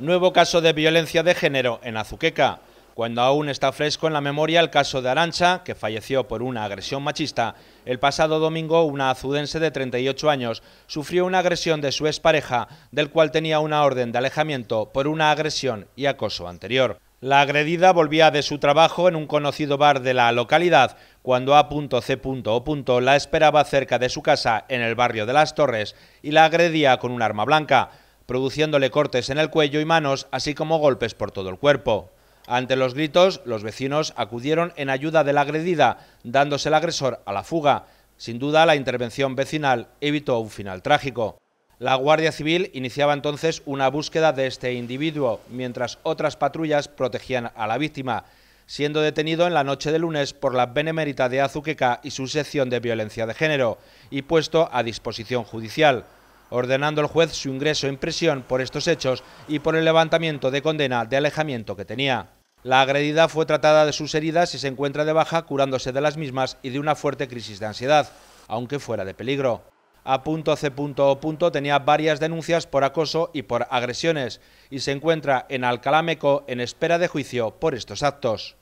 Nuevo caso de violencia de género en Azuqueca. Cuando aún está fresco en la memoria el caso de Arancha, que falleció por una agresión machista, el pasado domingo una azudense de 38 años sufrió una agresión de su expareja, del cual tenía una orden de alejamiento por una agresión y acoso anterior. La agredida volvía de su trabajo en un conocido bar de la localidad cuando A.C.O. la esperaba cerca de su casa en el barrio de Las Torres y la agredía con un arma blanca produciéndole cortes en el cuello y manos, así como golpes por todo el cuerpo. Ante los gritos, los vecinos acudieron en ayuda de la agredida, dándose el agresor a la fuga. Sin duda, la intervención vecinal evitó un final trágico. La Guardia Civil iniciaba entonces una búsqueda de este individuo, mientras otras patrullas protegían a la víctima, siendo detenido en la noche de lunes por la Benemérita de Azuqueca y su sección de violencia de género, y puesto a disposición judicial ordenando al juez su ingreso en prisión por estos hechos y por el levantamiento de condena de alejamiento que tenía. La agredida fue tratada de sus heridas y se encuentra de baja curándose de las mismas y de una fuerte crisis de ansiedad, aunque fuera de peligro. A punto C. O. tenía varias denuncias por acoso y por agresiones y se encuentra en Alcalá Meco en espera de juicio por estos actos.